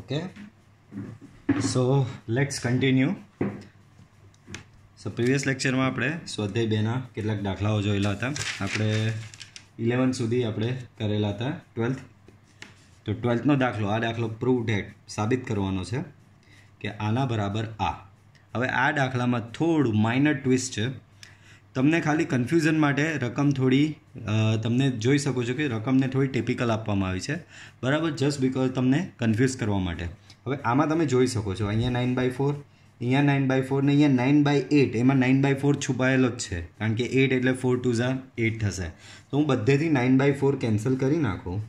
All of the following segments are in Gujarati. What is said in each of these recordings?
okay so let's continue so previous લેક્ચરમાં આપણે સ્વાધ્યાય બેના કેટલાક દાખલાઓ જોયેલા હતા આપણે ઇલેવન સુધી આપણે કરેલા હતા ટ્વેલ્થ તો ટ્વેલ્થનો દાખલો આ દાખલો પ્રૂવ ડેટ સાબિત કરવાનો છે કે આના બરાબર આ હવે આ દાખલામાં થોડું માઇનર ટ્વિસ્ટ છે તમને ખાલી કન્ફ્યુઝન માટે રકમ થોડી તમને જોઈ શકો છો કે રકમને થોડી ટેપિકલ આપવામાં આવી છે બરાબર જસ્ટ બિકોઝ તમને કન્ફ્યુઝ કરવા માટે હવે આમાં તમે જોઈ શકો છો અહીંયા નાઇન બાય ફોર અહીંયા નાઇન બાય ફોર ને અહીંયા નાઇન બાય એટ એમાં નાઇન બાય ફોર છુપાયેલો જ છે કારણ કે એટ એટલે ફોર ટુ ઝા એટ થશે તો હું બધેથી નાઇન બાય ફોર કેન્સલ કરી નાખું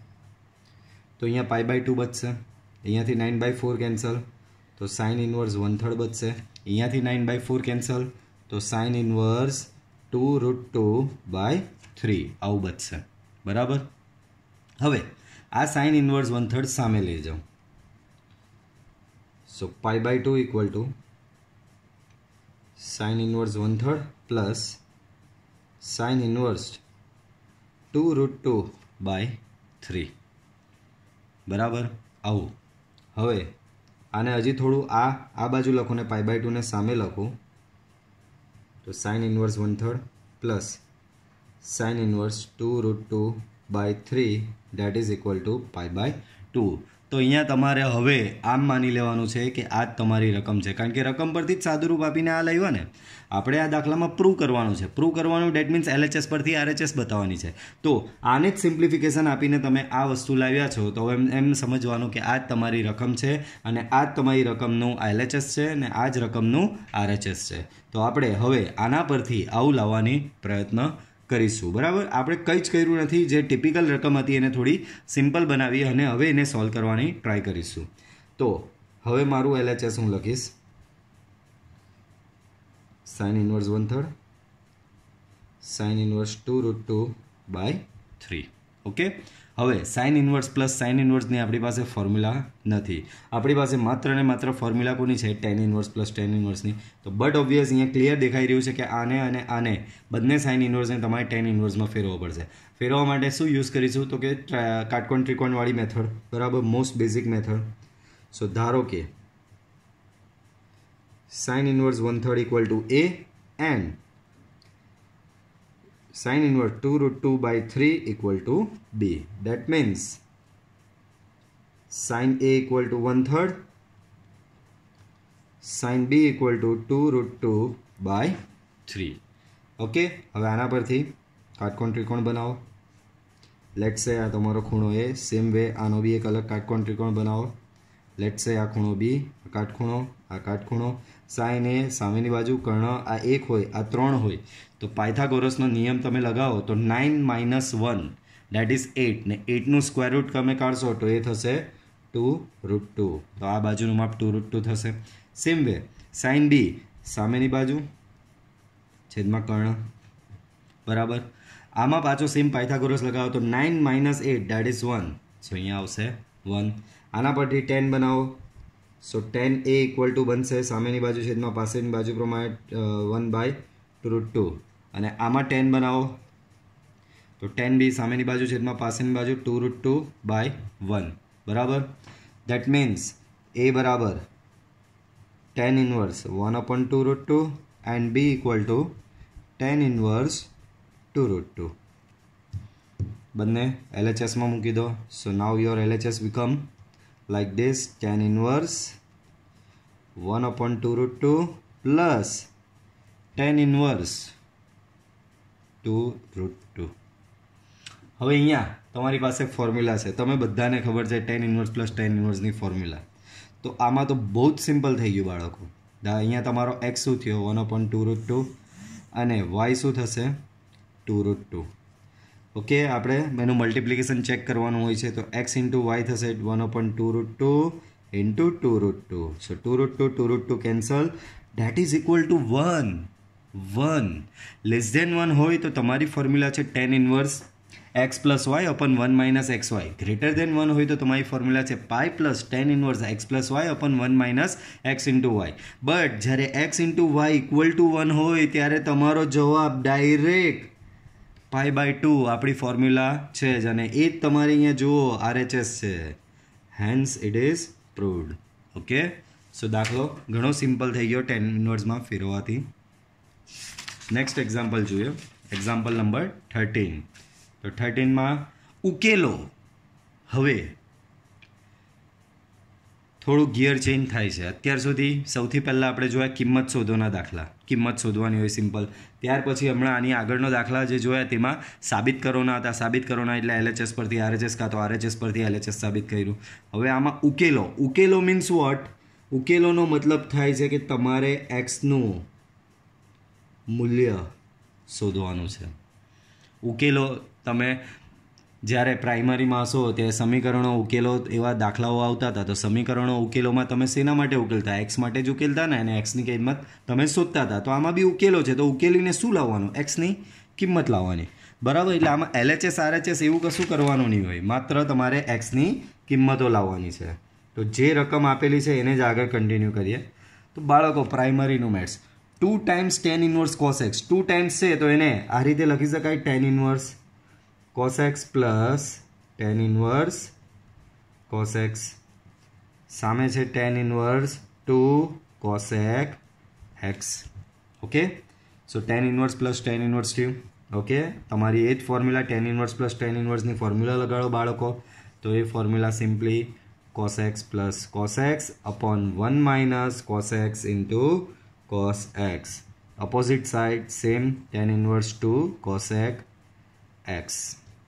તો અહીંયા પાઈ બાય ટુ બચશે અહીંયાથી નાઇન બાય ફોર કેન્સલ તો સાઇન ઇનવર્સ વન થર્ડ બચશે અહીંયાથી નાઇન બાય ફોર કેન્સલ તો sine inverse two root two by three આવું બચશે બરાબર હવે આ સાઇન ઇન્વર્સ વન થર્ડ સામે લઈ જાઉં so pi by two equal to sine inverse one third plus sine inverse two root two by three બરાબર આવું હવે આને હજી થોડું આ આ બાજુ લખો ને પાઈ બાય ટુને સામે લખો तो sine inverse one third plus sine inverse two root two by 3 that is equal to pi by 2 તો અહીંયા તમારે હવે આમ માની લેવાનું છે કે આ જ તમારી રકમ છે કારણ કે રકમ પરથી જ સાદુરૂપ આપીને આ લાવ્યા ને આપણે આ દાખલામાં પ્રૂવ કરવાનું છે પ્રૂવ કરવાનું ડેટ મીન્સ એલએચએસ પરથી આરએચએસ બતાવવાની છે તો આને જ સિમ્પ્લિફિકેશન આપીને તમે આ વસ્તુ લાવ્યા છો તો એમ એમ સમજવાનું કે આ જ તમારી રકમ છે અને આ જ તમારી રકમનું એલએચએસ છે અને આ જ રકમનું આરએચએસ છે તો આપણે હવે આના પરથી આવું લાવવાની પ્રયત્ન કરીશું બરાબર આપણે કંઈ જ કર્યું નથી જે ટિપિકલ રકમ હતી એને થોડી સિમ્પલ બનાવી અને હવે એને સોલ્વ કરવાની ટ્રાય કરીશું તો હવે મારું એલએચએસ હું લખીશ sine inverse one third sine inverse two root two by three okay હવે સાઇન ઇન્વર્સ પ્લસ સાઇન ઇન્વર્સની આપણી પાસે ફોર્મ્યુલા નથી આપણી પાસે માત્ર ને માત્ર ફોર્મ્યુલા કોની છે ટેન ઇન્વર્સ પ્લસ ટેન ઇન્વર્સની તો બટ ઓબ્વિયસ અહીંયા ક્લિયર દેખાઈ રહ્યું છે કે આને અને આને બંને સાઇન ઇન્વર્સને તમારે ટેન ઇન્વર્સમાં ફેરવવો પડશે ફેરવવા માટે શું યુઝ કરીશું તો કે કાટકોણ ત્રિકોણવાળી મેથડ બરાબર મોસ્ટ બેઝિક મેથડ સો ધારો કે sine inverse one third equal to A and sin inverse 2 root 2 by 3 equal to b that means sin a equal to 1 third sin b equal to 2 root 2 by 3 okay હવે આના પરથી કાટકોણ ત્રિકોણ બનાવો લેટ સે આ તમારો ખૂણો એ સેમ વે આનો બી એક અલગ કાટકોણ ત્રિકોણ બનાવો લેટ સે આ ખૂણો બી આ કાટખૂણો આ કાટખૂણો સાઇન એ સામેની બાજુ કર્ણ આ એક હોય આ ત્રણ હોય તો પાયથાગોરસનો નિયમ તમે લગાવો તો nine minus one that is eight ને એટનું સ્ક્વેર રૂટ તમે કાઢશો તો એ થશે ટુ રૂટ ટુ તો આ બાજુનું માપ ટુ રૂટ ટુ થશે સેમ વે સાઇન બી સામેની બાજુ છેદમાં કર્ણ બરાબર આમાં પાછો સેમ પાયથાગોરસ લગાવો તો nine minus eight that is one so અહીંયા આવશે વન આના પરથી ટેન બનાવો so tan A equal to બનશે સામેની બાજુ છેદમાં પાસેની બાજુ પ્રમાણે one by two root two અને આમાં ટેન બનાવો તો ટેન બી સામેની બાજુ છેદમાં પાસેની બાજુ two root two by one બરાબર દેટ મીન્સ એ બરાબર tan inverse one upon two root two and B equal to tan inverse two root two બંને એલએચએસમાં મૂકી દો so now your LHS become like this tan inverse one upon two root two plus tan inverse two root two હવે અહીંયા તમારી પાસે ફોર્મ્યુલા છે તમે બધાને ખબર છે ટેન ઇન્વર્સ પ્લસ ટેન ઇન્વર્સની ફોર્મ્યુલા તો આમાં તો બહુ જ સિમ્પલ થઈ ગયું બાળકો અહીંયા તમારો એક્સ શું થયો one upon two root two અને વાય શું થશે ટુ રૂટ ટુ ઓકે આપણે એનું મલ્ટિપ્લિકેશન ચેક કરવાનું હોય છે તો એક્સ ઇન્ટુ વાય થશે one upon two root two into two root two so two root two two root two cancel that is equal to one one less than one હોય તો તમારી ફોર્મ્યુલા છે tan inverse x plus y upon one minus x y greater than one હોય તો તમારી ફોર્મ્યુલા છે pi plus tan inverse x plus y upon one minus x into Y but જ્યારે x into y equal to one હોય ત્યારે તમારો જવાબ ડાયરેક્ટ પાય બાય ટુ આપણી ફોર્મ્યુલા છે જ અને એ જ તમારે અહીંયા જુઓ આરએચએસ છે hence it is proved okay so દાખલો ઘણો સિમ્પલ થઈ ગયો ટેન ઇન્વર્સમાં ફેરવાથી નેક્સ્ટ એક્ઝામ્પલ જોઈએ એક્ઝામ્પલ નંબર થર્ટીન તો થર્ટીનમાં ઉકેલો હવે થોડું ગિયર ચેન્જ થાય છે અત્યાર સુધી સૌથી પહેલાં આપણે જોયા કિંમત શોધવાના દાખલા કિંમત શોધવાની હોય સિમ્પલ ત્યાર પછી હમણાં આની આગળનો દાખલા જે જોયા તેમાં સાબિત કરોના હતા સાબિત કરોના એટલે એલએચએસ પરથી આરએચએસ કાં તો આરએચએસ પરથી એલએચએસ સાબિત કર્યું હવે આમાં ઉકેલો ઉકેલો મીન્સ વોટ ઉકેલોનો મતલબ થાય છે કે તમારે એક્સનું મૂલ્ય શોધવાનું છે ઉકેલો તમે જ્યારે પ્રાઇમરીમાં હશો ત્યારે સમીકરણો ઉકેલો એવા દાખલાઓ આવતા હતા તો સમીકરણો ઉકેલોમાં તમે શેના માટે ઉકેલતા એક્સ માટે જ ઉકેલતા ને અને એક્સની કિંમત તમે શોધતા હતા તો આમાં બી ઉકેલો છે તો ઉકેલીને શું લાવવાનું એક્સની કિંમત લાવવાની બરાબર એટલે આમાં એલએચએસ આરએચએસ એવું કશું કરવાનું નહીં હોય માત્ર તમારે એક્સની કિંમતો લાવવાની છે તો જે રકમ આપેલી છે એને જ આગળ કન્ટિન્યુ કરીએ તો બાળકો પ્રાઇમરીનું maths two times tan inverse cos x two times છે તો એને આ રીતે લખી શકાય tan inverse cos x plus tan inverse x સામે છે tan inverse two cosec x okay so tan inverse plus tan inverse થયું ઓકે તમારી એ જ formula tan inverse plus tan ઇન્વર્સની ફોર્મ્યુલા લગાડો બાળકો તો એ formula simply cos x plus cos x upon one minus cos x into cos x opposite side same tan inverse 2 cosec x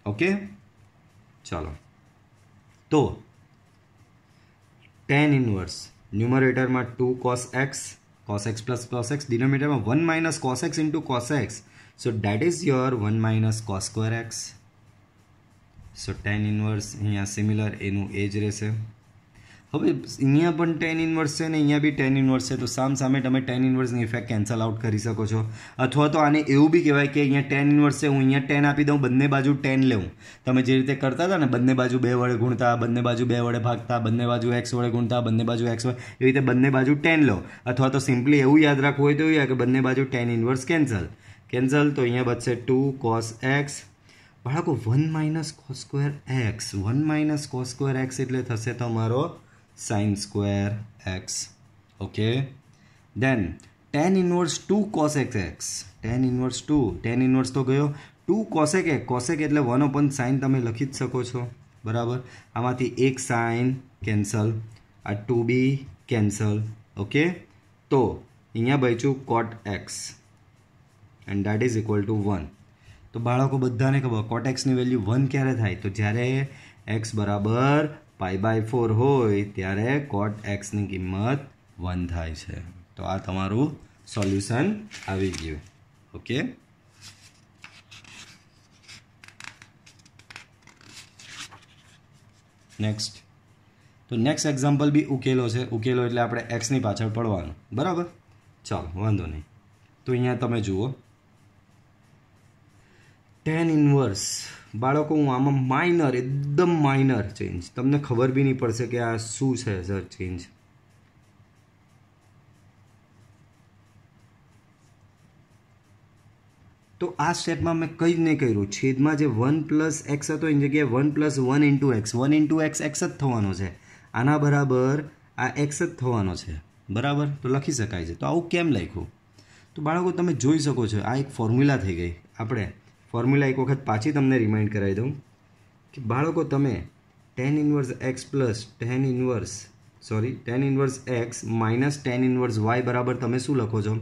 okay चलो तो टेन इनवर्स न्यूमरेटर में two cos x cos x plus cos x denominator में one minus cos x into cos x so that is your one minus cos square x so tan inverse uh similar એનું એ જ હવે અહીંયા પણ ટેન ઇન્વર્સ છે ને અહીંયા બી ટેન ઇન્વર્સ છે તો સામ સામે તમે ટેન ઇન્વર્સની ઇફેક્ટ કેન્સલ આઉટ કરી શકો છો અથવા તો આને એવું બી કહેવાય કે અહીંયા ટેન ઇન્વર્સ છે હું અહીંયા ટેન આપી દઉં બંને બાજુ ટેન લેવું તમે જે રીતે કરતા હતા ને બંને બાજુ બે વડે ગુણતા બંને બાજુ બે વડે ભાગતા બંને બાજુ એક્સ વડે ગુણતા બંને બાજુ એક્સ વડે એવી રીતે બંને બાજુ ટેન લો અથવા તો સિમ્પલી એવું યાદ રાખવું હોય તો એવું કે બંને બાજુ ટેન ઇન્વર્સ કેન્સલ કેન્સલ તો અહીંયા બચશે ટુ કોસ એક્સ બાળકો one minus cos square x one minus cos square x એટલે થશે તમારો sine square x okay then tan inverse 2 cosec x tan inverse 2 tan inverse તો ગયો 2 cosec x cosec એટલે 1 upon sin તમે લખી જ શકો છો બરાબર આમાંથી એક sin કેન્સલ આ 2b કેન્સલ ઓકે તો અહીંયા બચ્યું cot x and that is equal to one તો બાળકો બધાને ખબર કોટ એક્સની વેલ્યુ વન ક્યારે થાય તો જ્યારે એક્સ બરાબર પાઈ બાય ફોર હોય ત્યારે કોટ એક્સની કિંમત વન થાય છે તો આ તમારું સોલ્યુશન આવી ગયું ઓકે નેક્સ્ટ તો નેક્સ્ટ એક્ઝામ્પલ બી ઉકેલો છે ઉકેલો એટલે આપણે એક્સની પાછળ પડવાનું બરાબર ચાલો વાંધો નહીં તો અહીંયા તમે જુઓ ટેન ઇન્વર્સ બાળકો હું આમાં માઇનર એકદમ માઇનર ચેન્જ તમને ખબર બી નહીં પડશે કે આ શું છે સર ચેન્જ તો આ સ્ટેપમાં મેં કંઈ જ નહીં કર્યું છેદમાં જે વન પ્લસ એક્સ હતો એની જગ્યાએ one plus one into x one into x x જ થવાનો છે આના બરાબર આ એક્સ જ થવાનો છે બરાબર તો લખી શકાય છે તો આવું કેમ લખ્યું તો બાળકો તમે જોઈ શકો છો આ એક ફોર્મ્યુલા થઈ ગઈ આપણે ફોર્મ્યુલા એક વખત પાછી તમને રિમાઇન્ડ કરાવી દઉં કે બાળકો તમે tan inverse x plus tan inverse sorry tan inverse x minus tan inverse y બરાબર તમે શું લખો છો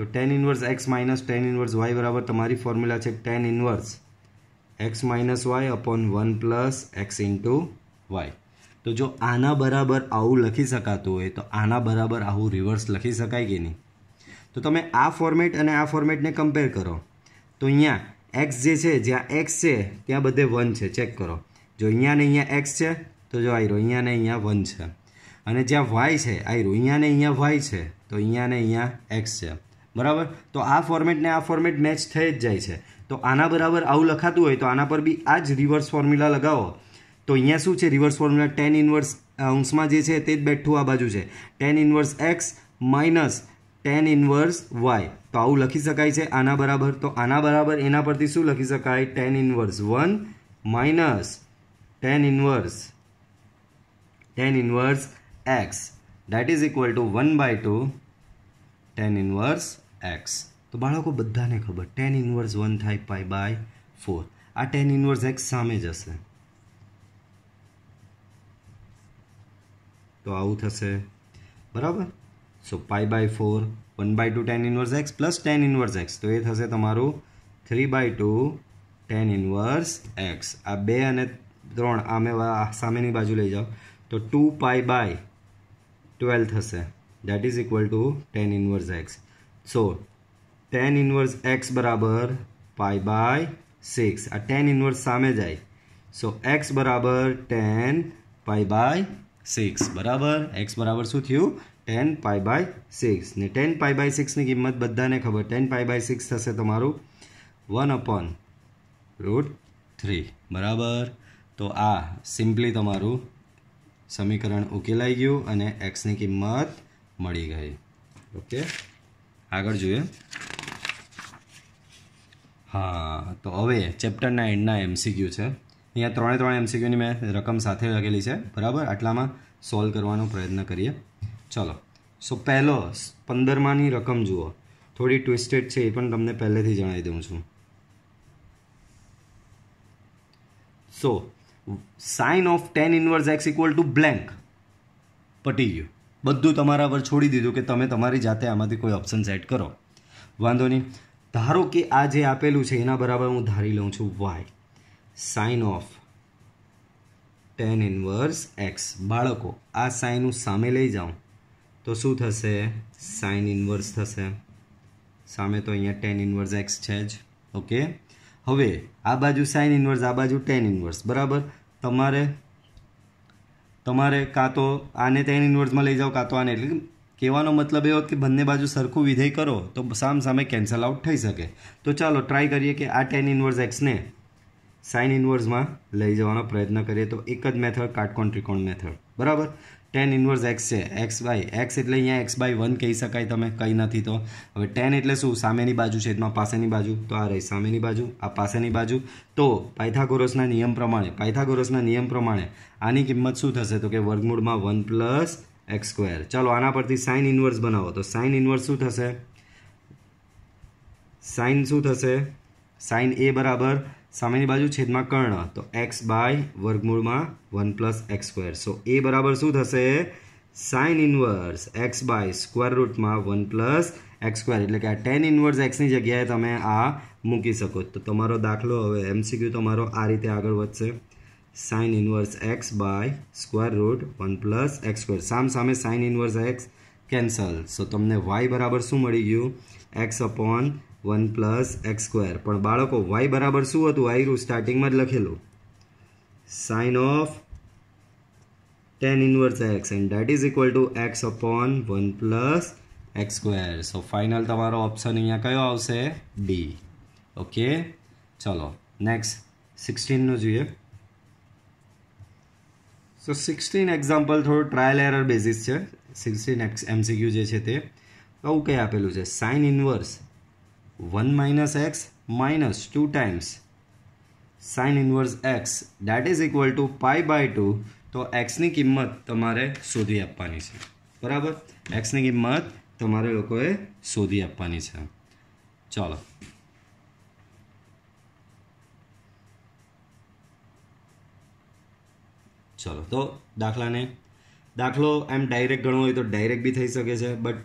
તો tan inverse x minus tan inverse y બરાબર તમારી ફોર્મ્યુલા છે tan inverse x minus y upon one plus x into y તો જો આના બરાબર આવું લખી શકાતું હોય તો આના બરાબર આવું રિવર્સ લખી શકાય કે નહીં તો તમે આ ફોર્મેટ અને આ ફોર્મેટને કમ્પેર કરો તો અહીંયા એક્સ જે છે જ્યાં એક્સ છે ત્યાં બધે વન છે ચેક કરો જો અહીંયાને અહીંયા એક્સ છે તો જો આયરો અહીંયા ને અહીંયા વન છે અને જ્યાં વાય છે આયરો અહીંયા ને અહીંયા વાય છે તો અહીંયા ને અહીંયા એક્સ છે બરાબર તો આ ફોર્મેટને આ ફોર્મેટ મેચ થઈ જ જાય છે તો આના બરાબર આવું લખાતું હોય તો આના પર બી આ જ રિવર્સ ફોર્મ્યુલા લગાવો તો અહીંયા શું છે રિવર્સ ફોર્મ્યુલા ટેન ઇન્વર્સ અંશમાં જે છે તે જ બેઠું આ બાજુ છે tan inverse x minus tan inverse y તો આવું લખી શકાય છે આના બરાબર તો આના બરાબર એના પરથી શું લખી શકાય tan inverse one minus tan inverse tan inverse x that is equal to one by two tan inverse x તો બાળકો બધાને ખબર ટેન ઇન્વર્સ વન થાય પાય બાય ફોર આ ટેન ઇન્વર્સ એક્સ સામે જ હશે તો આવું થશે બરાબર so pi by four one by two tan inverse x plus tan inverse x તો એ થશે તમારું three by two tan inverse x આ બે અને ત્રણ આમે સામેની બાજુ લઈ જાઓ તો ટુ પાઈ બાય ટ્વેલ્વ થશે that is equal to tan inverse x so tan inverse x બરાબર પાઈ બાય સિક્સ આ ટેન ઇન્વર્સ સામે જાય સો એક્સ બરાબર ટેન પાઈ બાય સિક્સ બરાબર એક્સ બરાબર શું થયું ટેન પાઈ બાય સિક્સ ને ટેન પાઈ બાય સિક્સની કિંમત બધાને ખબર ટેન પાય બાય સિક્સ થશે તમારું વન અપોન રૂટ થ્રી બરાબર તો આ સિમ્પલી તમારું સમીકરણ ઉકેલાઈ ગયું અને એક્સની કિંમત મળી ગઈ ઓકે આગળ જોઈએ હા તો હવે ચેપ્ટરના એન્ડના એમસીક્યુ છે અહીંયા ત્રણે ત્રણ એમસીક્યુની મેં રકમ સાથે લખેલી છે બરાબર આટલામાં સોલ્વ કરવાનો પ્રયત્ન કરીએ ચલો સો પહેલો પંદરમાની રકમ જુઓ થોડી ટ્વિસ્ટેડ છે એ પણ તમને પહેલેથી જણાવી દઉં છું so sine of tan inverse x equal to blank પટી ગયું બધું તમારા પર છોડી દીધું કે તમે તમારી જાતે આમાંથી કોઈ ઓપ્શન સેટ કરો વાંધો નહીં ધારો કે આ જે આપેલું છે એના બરાબર હું ધારી લઉં છું y sine of tan inverse x બાળકો આ સાઇન હું સામે લઈ જાઉં તો શું થશે સાઇન ઇન્વર્સ થશે સામે તો અહીંયા ટેન ઇન્વર્સ એક્સ છે જ ઓકે હવે આ બાજુ સાઇન ઇન્વર્સ આ બાજુ ટેન ઇન્વર્સ બરાબર તમારે તમારે કાં તો આને ટેન ઇન્વર્સમાં લઈ જાઓ કાં તો આને એટલે કહેવાનો મતલબ એવો કે બંને બાજુ સરખું વિધેય કરો તો સામ સામે કેન્સલ આઉટ થઈ શકે તો ચાલો ટ્રાય કરીએ કે આ ટેન ઇન્વર્સ એક્સને સાઇન ઇન્વર્સમાં લઈ જવાનો પ્રયત્ન કરીએ તો એક જ મેથડ કાટકોણ ત્રિકોણ મેથડ બરાબર ટેન ઇન્વર્સ એક્સ છે એક્સ બાય એક્સ એટલે અહીંયા એક્સ બાય વન કહી શકાય તમે કંઈ નથી તો હવે ટેન એટલે શું સામેની બાજુ છે એમાં પાસેની બાજુ તો આ રહી સામેની બાજુ આ પાસેની બાજુ તો પાયથાગોરસના નિયમ પ્રમાણે પાયથાગોરસના નિયમ પ્રમાણે આની કિંમત શું થશે તો કે વર્ગમૂળમાં વન પ્લસ એક્સ સ્ક્વેર ચાલો આના પરથી સાઇન ઇન્વર્સ બનાવો તો સાઇન ઇન્વર્સ શું થશે સાઇન શું થશે સાઇન એ બરાબર સામેની બાજુ છેદમાં કર્ણ તો એક્સ બાય વર્ગમૂળમાં one plus x square so એ બરાબર શું થશે sine inverse x by square રૂટમાં વન પ્લસ એક્સ સ્ક્વેર એટલે કે આ ટેન ઇન્વર્સ એક્સની જગ્યાએ તમે આ મૂકી શકો તો તમારો દાખલો હવે એમસીક્યુ તમારો આ રીતે આગળ વધશે sine inverse x by square root one plus x square સામ સામે sine inverse x cancel so તમને વાય બરાબર શું મળી ગયું x upon one plus x square પણ બાળકો વાય બરાબર શું હતું આયરું સ્ટાર્ટિંગમાં જ લખેલું sine of tan inverse x and that is equal to x upon one plus x square so final તમારો ઓપ્શન અહીંયા કયો આવશે ડી ઓકે ચલો નેક્સ્ટ સિક્સટીનનું જોઈએ સો સિક્સટીન એક્ઝામ્પલ થોડું ટ્રાયલ એરર બેઝિસ છે સિક્સટીન એક્સ એમસીક્યુ જે છે તે આવું કંઈ આપેલું છે sine inverse 1 minus x minus 2 times sin inverse x that is equal to pi by 2 તો એક્સની કિંમત તમારે શોધી આપવાની છે બરાબર એક્સની કિંમત તમારે લોકોએ શોધી આપવાની છે ચાલો ચલો તો દાખલાને દાખલો એમ ડાયરેક્ટ ગણવો હોય તો ડાયરેક્ટ બી થઈ શકે છે બટ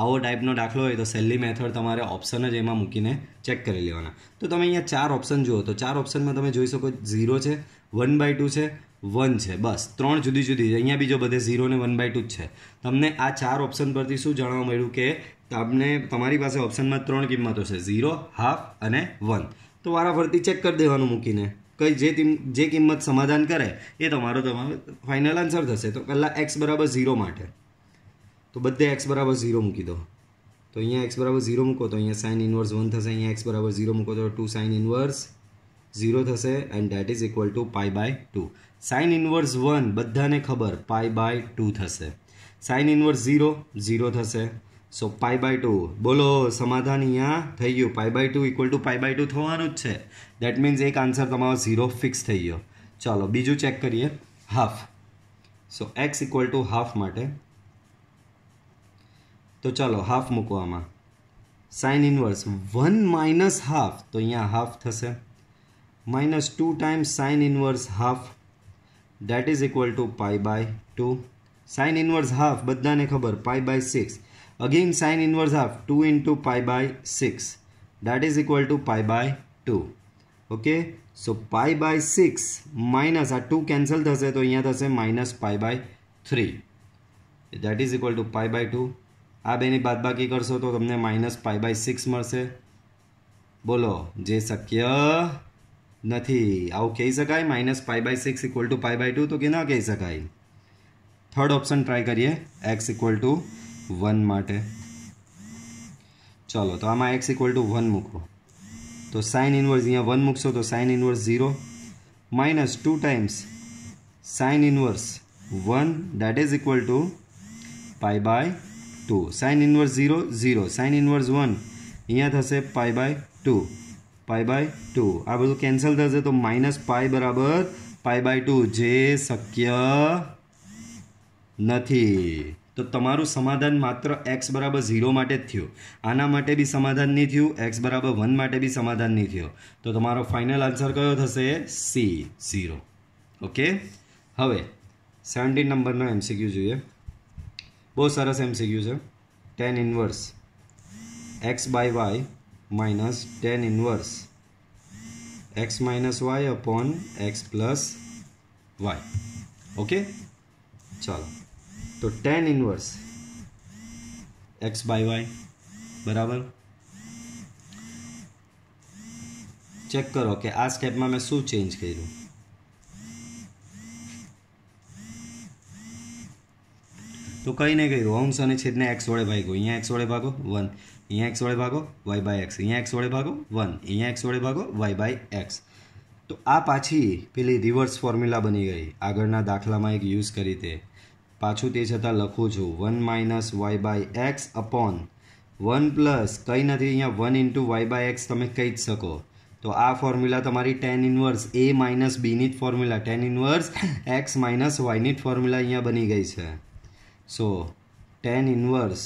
આવો ટાઈપનો દાખલો હોય તો સહેલી મેથડ તમારે ઓપ્શન જ એમાં મૂકીને ચેક કરી લેવાના તો તમે અહીંયા ચાર ઓપ્શન જુઓ તો ચાર ઓપ્શનમાં તમે જોઈ શકો ઝીરો છે વન બાય ટુ છે વન છે બસ ત્રણ જુદી જુદી છે અહીંયા બીજો બધે ઝીરો ને વન બાય ટુ જ છે તમને આ ચાર ઓપ્શન પરથી શું જાણવા મળ્યું કે તમને તમારી પાસે ઓપ્શનમાં ત્રણ કિંમતો છે ઝીરો હાફ અને વન તો વારાફરતી ચેક કરી દેવાનું મૂકીને કઈ જે જે કિંમત સમાધાન કરે એ તમારો તમારો ફાઇનલ આન્સર થશે તો પહેલાં એક્સ બરાબર ઝીરો માટે તો બધે એક્સ બરાબર ઝીરો મૂકી દો તો અહીંયા એક્સ બરાબર ઝીરો મૂકો તો અહીંયા સાઇન ઇન્વર્સ વન થશે અહીંયા એક્સ બરાબર ઝીરો મૂકો તો ટુ સાઇન ઇન્વર્સ ઝીરો થશે and that is equal to pi by two sine inverse one બધાને ખબર પાય બાય ટુ થશે સાઇન ઇન્વર્સ ઝીરો ઝીરો થશે સો પાય બાય ટુ બોલો સમાધાન અહીંયા થઈ ગયું pi by two equal to pi by two થવાનું જ છે દેટ મીન્સ એક આન્સર તમારો ઝીરો ફિક્સ થઈ ગયો ચાલો બીજું ચેક કરીએ half so x equal to half માટે तो चलो हाफ मूको sine inverse one minus half तो अँ हाफ थे minus two times sine inverse half that is equal to pi by two sine inverse half बदा ने खबर pi by six again sine inverse half two two pi by six that is equal to pi by two okay so pi by six minus आ टू कैंसल थे तो uh minus pi by three that is equal to pi by two आ बैनी बाद बाकी कर सो तो तमने माइनस फाइव बाय सिक्स मैं बोलो जे शक्य नहीं कही सकता minus five by six equal to five by two तो कि न कही सक थर्ड ऑप्शन ट्राई करिए एक्स इक्वल टू वन मैट चलो तो आम एक्स इक्वल टू वन मूको तो साइन इनवर्स अँ वन मूकसो तो sine inverse zero minus two times sine inverse one that is equal to five by two sine inverse zero zero sine inverse one અહીંયા થશે pi by two pi by two આ બધું કેન્સલ થશે તો માઇનસ પાઈ બરાબર પાઈ બાય ટુ જે શક્ય નથી તો તમારું સમાધાન માત્ર એક્સ બરાબર ઝીરો માટે જ થયું આના માટે બી સમાધાન નહીં થયું એક્સ બરાબર વન માટે બી સમાધાન નહીં થયું તો તમારો ફાઇનલ આન્સર કયો થશે સી ઝીરો ઓકે હવે સેવન્ટીન નંબરનો એમસીક્યુ જોઈએ बहुत सरस एम से क्यूज है tan inverse x by y minus tan inverse x minus y upon x plus y okay चलो तो tan inverse x by y बराबर चेक करो कि आ स्टेप में मैं शू चेंज करूँ તો કંઈ નહીં કહ્યું અંશ અને છેદને એક્સ વડે ભાગો અહીંયા એક્સ વડે ભાગો વન અહીંયા એક્સ વડે ભાગો વાય બાય એક્સ અહીંયા એક્સ વડે ભાગો વન અહીંયા એક્સ વડે ભાગો વાય બાય એક્સ તો આ પાછી પેલી રિવર્સ ફોર્મ્યુલા બની ગઈ આગળના દાખલામાં એક યુઝ કરી તે પાછું તે છતાં લખું છું one minus y by x upon one plus કંઈ નથી અહીંયા one into y by x તમે કહી જ શકો તો આ ફોર્મ્યુલા તમારી ટેન ઇન્વર્સ એ માઇનસ બીની જ formula tan inverse x minus વાયની જ ફોર્મ્યુલા અહીંયા બની ગઈ છે સો ટેન ઇન્વર્સ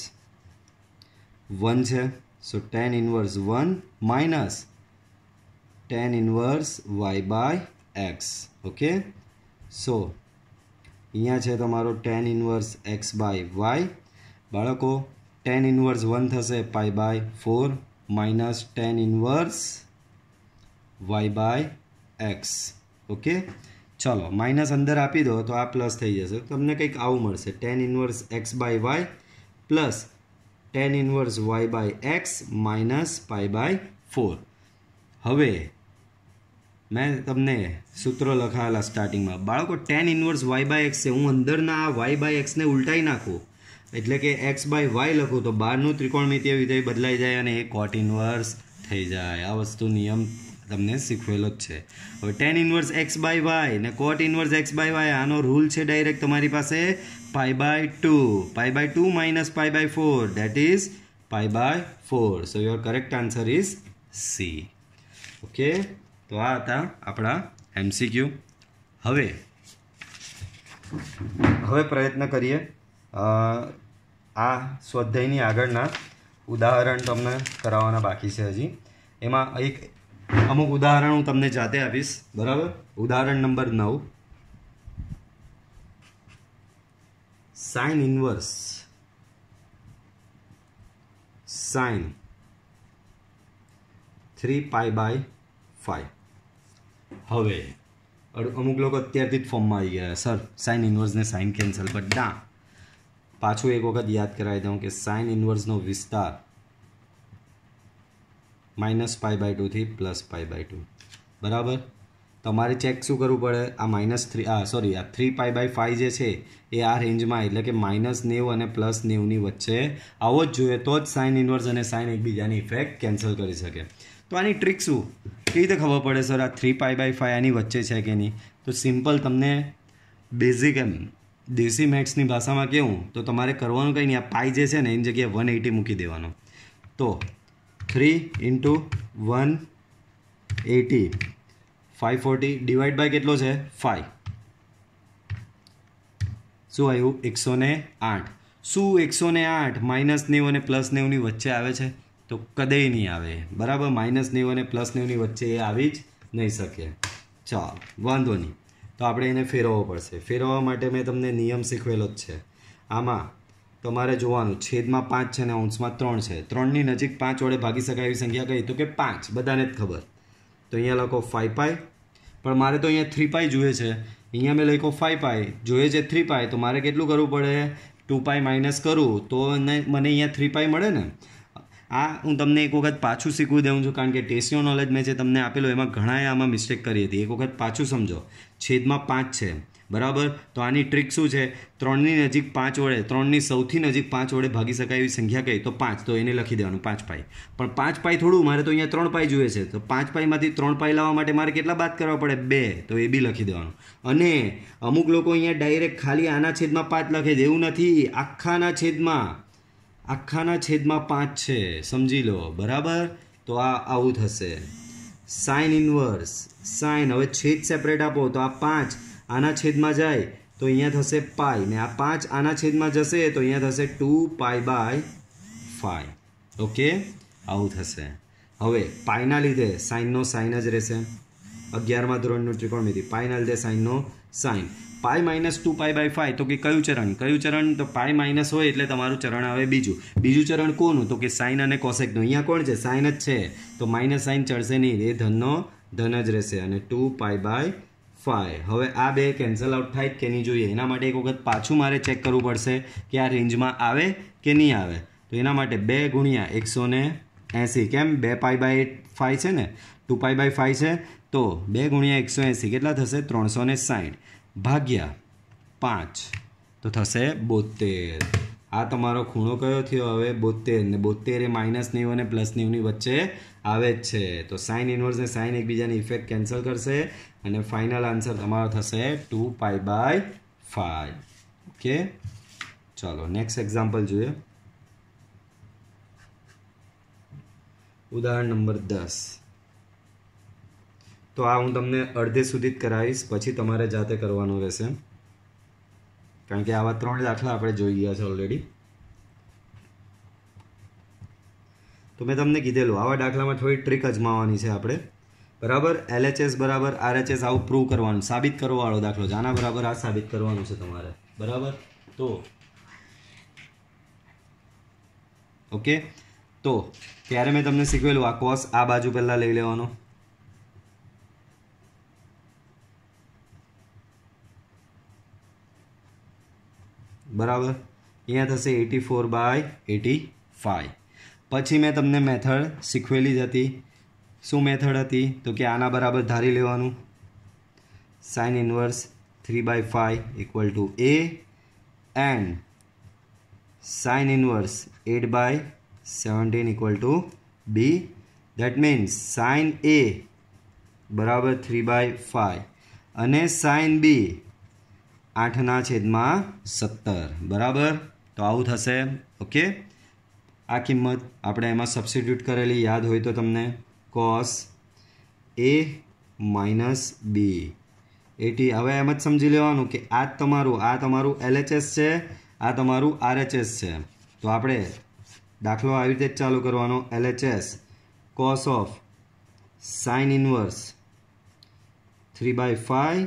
વન છે so tan inverse one minus tan inverse y by x okay so અહીંયા છે તમારો tan inverse x by y બાળકો ટેન ઇન્વર્સ વન થશે pi by four minus tan inverse y by x okay ચલો માઇનસ અંદર આપી દો તો આ પ્લસ થઈ જશે તમને કંઈક આવું મળશે tan inverse x by y plus tan inverse y by x minus pi by four હવે મેં તમને સૂત્રો લખાયેલા સ્ટાર્ટિંગમાં બાળકો tan inverse y by x છે હું અંદરના આ વાય બાય એક્સને ઉલટાઈ નાખું એટલે કે એક્સ બાય વાય લખું તો બહારનું ત્રિકોણમિતીય વિધેય બદલાઈ જાય અને એ કોટ ઇન્વર્સ થઈ જાય આ વસ્તુ નિયમ તમને શીખવેલો જ છે હવે tan inverse x by y ને cot inverse x by y આનો રૂલ છે ડાયરેક્ટ તમારી પાસે pi by two pi by two minus pi by four that is pi by four so your correct answer is C okay તો આ હતા આપણા એમસીક્યુ હવે હવે પ્રયત્ન કરીએ આ સ્વાધ્યાયની આગળના ઉદાહરણ તમને કરાવવાના બાકી છે હજી એમાં એક અમુક ઉદાહરણ હું તમને જાતે આપીશ બરાબર ઉદાહરણ નંબર નવ sine inverse sine three pi by five હવે અમુક લોકો અત્યારથી જ ફોર્મમાં આવી ગયા સર સાઇન ઇન્વર્સને સાઇન કેન્સલ બટ ના પાછું એક વખત યાદ કરાવી દઉં કે સાઇન ઇન્વર્સનો વિસ્તાર માઇનસ પાઈ બાય ટુથી પ્લસ પાઈ બાય ટુ બરાબર તમારે ચેક શું કરવું પડે આ માઇનસ થ્રી આ સોરી આ થ્રી પાઈ બાય ફાઇવ જે છે એ આ રેન્જમાં એટલે કે માઇનસ નેવું અને પ્લસ નેવુંની વચ્ચે આવો જ જોઈએ તો જ સાઇન ઇન્વર્સ અને સાઇન એકબીજાની ઇફેક્ટ કેન્સલ કરી શકે તો આની ટ્રીક શું કેવી રીતે ખબર પડે સર આ થ્રી પાઈ બાય ફાઇવ આની વચ્ચે છે કે નહીં તો સિમ્પલ તમને બેઝિક એમ દેશી મેથ્સની ભાષામાં કેવું તો તમારે કરવાનું કંઈ નહીં આ પાઈ જે છે ને એની જગ્યાએ વન એટી મૂકી દેવાનો તો three into one eighty five forty divide by કેટલો છે ફાઇવ શું આવ્યું એકસો ને આઠ શું એકસો ને આઠ માઇનસ નેવું અને પ્લસ નેવુંની વચ્ચે આવે છે તો કદેય નહીં આવે બરાબર માઇનસ નેવું અને પ્લસ નેવુંની વચ્ચે એ આવી જ નહીં શકે ચાલ વાંધો નહીં તો આપણે એને ફેરવવો પડશે ફેરવવા માટે મેં તમને નિયમ શીખવેલો જ છે આમાં તો મારે જોવાનું છેદમાં પાંચ છે ને અંશમાં ત્રણ છે ત્રણની નજીક પાંચ વડે ભાગી શકાય એવી સંખ્યા કહી તો કે પાંચ બધાને જ ખબર તો અહીંયા લખો ફાઈ પાય પણ મારે તો અહીંયા થ્રી પાઈ જોઈએ છે અહીંયા મેં લખ્યો ફાઈવ પાય જોઈએ છે થ્રી પાય તો મારે કેટલું કરવું પડે ટુ પાય માઇનસ કરું તો મને અહીંયા થ્રી પાય મળે ને આ હું તમને એક વખત પાછું શીખવી દઉં છું કારણ કે ટેસ્યો નોલેજ મેં જે તમને આપેલો એમાં ઘણાએ આમાં મિસ્ટેક કરી હતી એક વખત પાછું સમજો છેદમાં પાંચ છે બરાબર તો આની ટ્રિક શું છે ત્રણની નજીક પાંચ વડે ત્રણની સૌથી નજીક પાંચ વડે ભાગી શકાય એવી સંખ્યા કઈ તો પાંચ તો એને લખી દેવાનું પાંચ પાઈ પણ પાંચ પાઈ થોડું મારે તો અહીંયા ત્રણ પાઈ જોઈએ છે તો પાંચ પાઈમાંથી ત્રણ પાઈ લાવવા માટે મારે કેટલા બાદ કરવા પડે બે તો એ બી લખી દેવાનું અને અમુક લોકો અહીંયા ડાયરેક્ટ ખાલી આના છેદમાં પાંચ લખે છે એવું નથી આખાના છેદમાં આખાના છેદમાં પાંચ છે સમજી લો બરાબર તો આ આવું થશે સાઇન ઇન્વર્સ સાઇન હવે છેદ સેપરેટ આપો તો આ પાંચ આના છેદમાં જાય તો અહીંયા થશે પાય ને આ પાંચ આના છેદમાં જશે તો અહીંયા થશે two pi by five okay આવું થશે હવે પાઈના લીધે સાઈનનો સાઇન જ રહેશે અગિયારમાં ધોરણનું ત્રિકોણ ત્રિકોણમિતિ પાઈના લીધે સાઇનનો sine pi minus two pi by five તો કે કયું ચરણ કયું ચરણ તો પાય માઇનસ હોય એટલે તમારું ચરણ આવે બીજું બીજું ચરણ કોનું તો કે સાઇન અને કોસેકનું અહીંયા કોણ છે સાઇન જ છે તો માઇનસ સાઇન ચડશે નહીં એ ધનનો ધન જ રહેશે અને ટુ પાય બાય ફાઇવ હવે આ બે કેન્સલ આઉટ થાય કે નહીં જોઈએ એના માટે એક વખત પાછું મારે ચેક કરવું પડશે કે આ રેન્જમાં આવે કે નહીં આવે તો એના માટે બે ગુણ્યા એકસો ને એંસી કેમ બે પાઈ બાય ફાઇવ છે ને ટુ પાઈ બાય ફાઇવ છે તો બે ગુણ્યા એકસો એંસી કેટલા થશે ત્રણસો ને સાઠ ભાગ્યા પાંચ તો થશે બોતેર આ તમારો ખૂણો કયો થયો હવે બોતેર ને બોતેર એ માઇનસ નેવું અને પ્લસ નેવુંની વચ્ચે આવે જ છે તો સાઇન ઇન્વર્સ ને સાઇન એકબીજાની ઇફેક્ટ કેન્સલ કરશે અને ફાઇનલ આન્સર તમારો થશે two pi by five okay ચાલો નેક્સ્ટ એક્ઝામ્પલ જોઈએ ઉદાહરણ નંબર દસ તો આ હું તમને અડધે સુધી જ કરાવીશ પછી તમારે જાતે કરવાનું રહેશે કારણ કે આવા ત્રણ દાખલા આપણે જોઈ ગયા છે ઓલરેડી તો મેં તમને કીધેલું આવા દાખલામાં થોડી ટ્રીક અજમાવવાની છે આપણે બરાબર એલએચએસ બરાબર આરએચએસ આવું પ્રૂવ કરવાનું સાબિત કરવાવાળો દાખલો છે આના બરાબર આ સાબિત કરવાનું છે તમારે બરાબર તો ઓકે તો ત્યારે મેં તમને શીખવેલું આ કોસ આ બાજુ પહેલાં લઈ લેવાનો બરાબર અહીંયા થશે eighty four by eighty five પછી મેં તમને મેથડ શીખવેલી જ હતી શું મેથડ હતી તો કે આના બરાબર ધારી લેવાનું sine inverse three by five equal to A and sine inverse eight by seventeen equal to B that means sine A બરાબર થ્રી બાય ફાઈવ અને સાઇન બી આઠના છેદમાં સત્તર બરાબર તો આવું થશે ઓકે આ કિંમત આપણે એમાં સબસ્ટિટ્યૂટ કરેલી યાદ હોય તો તમને cos A minus B eighty હવે એમ જ સમજી લેવાનું કે આ તમારું આ તમારું એલએચએસ છે આ તમારું આરએચએસ છે તો આપણે દાખલો આવી રીતે જ ચાલુ કરવાનો LHS cos of sine inverse three by five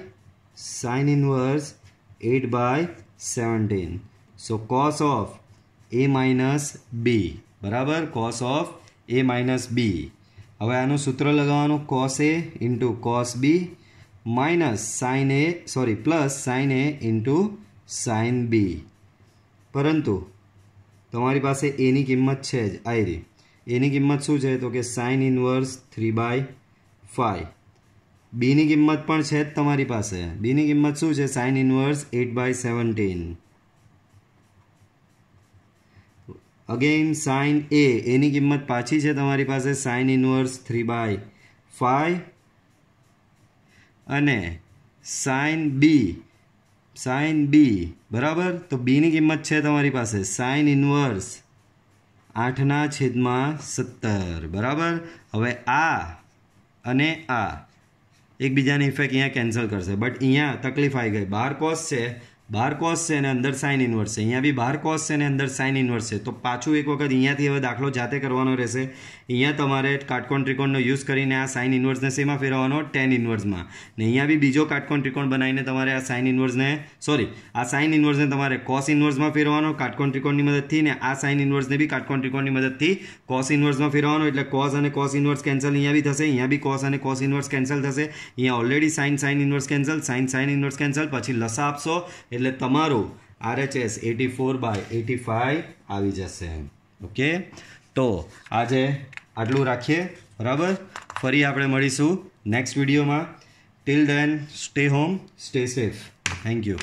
sine inverse eight by seventeen so cos of A minus B બરાબર cos of A minus B હવે આનું સૂત્ર લગાવવાનું cos A into cos B minus sine A sorry plus sine A into sine B પરંતુ તમારી પાસે એની કિંમત છે જ આયરી એની કિંમત શું છે તો કે sine inverse three by five બીની કિંમત પણ છે જ તમારી પાસે બીની કિંમત શું છે sine inverse eight by seventeen again sine A एनी किंमत पाची है तरी पास sine inverse three by five अने साइन बी साइन बी बराबर तो बीनी किंमत है तरी पास साइन इनवर्स आठना छेद में सत्तर बराबर हमें आ अने आ एक बीजाने इफेक्ट अँ कैंसल करते बट अँ तकलीफ आई गई बार कोस है બહાર કોસ છે અને અંદર સાઇન ઇન્વર્સ છે અહીંયા બી બાર કોસ છે અને અંદર સાઇન ઇન્વર્સ છે તો પાછું એક વખત અહીંયાથી હવે દાખલો જાતે કરવાનો રહેશે અહીંયા તમારે કાટકોણ ત્રિકોણનો યુઝ કરીને આ સાઇન ઇન્વર્સને શેમાં ફેરવવાનો ટેન ઇન્વર્સમાં ને અહીંયા બી બીજો કાટકોણ ત્રિકોણ બનાવીને તમારે આ સાઇન ઇન્વર્સને સોરી આ સાઇન ઇન્વર્સને તમારે કોસ ઇન્વર્સમાં ફેરવવાનો કાટકોણ ત્રિકોણની મદદથી ને આ સાઇન ઇન્વર્સને બી કાટકોણ ત્રિકોણની મદદથી કોસ ઇન્વર્સમાં ફેરવવાનો એટલે કોસ અને કોસ ઇન્વર્સ કેન્સલ અહીંયા બી થશે અહીંયા બી કોસ અને કોસ ઇન્વર્સ કેન્સલ થશે અહીંયા already sine sine inverse cancel sine sine inverse cancel પછી લસા આપશો એટલે તમારું RHS eighty four by eighty five આવી જશે ઓકે તો આજે આટલું રાખીએ બરાબર ફરી આપણે મળીશું નેક્સ્ટ વિડીયોમાં till then stay home stay safe thank you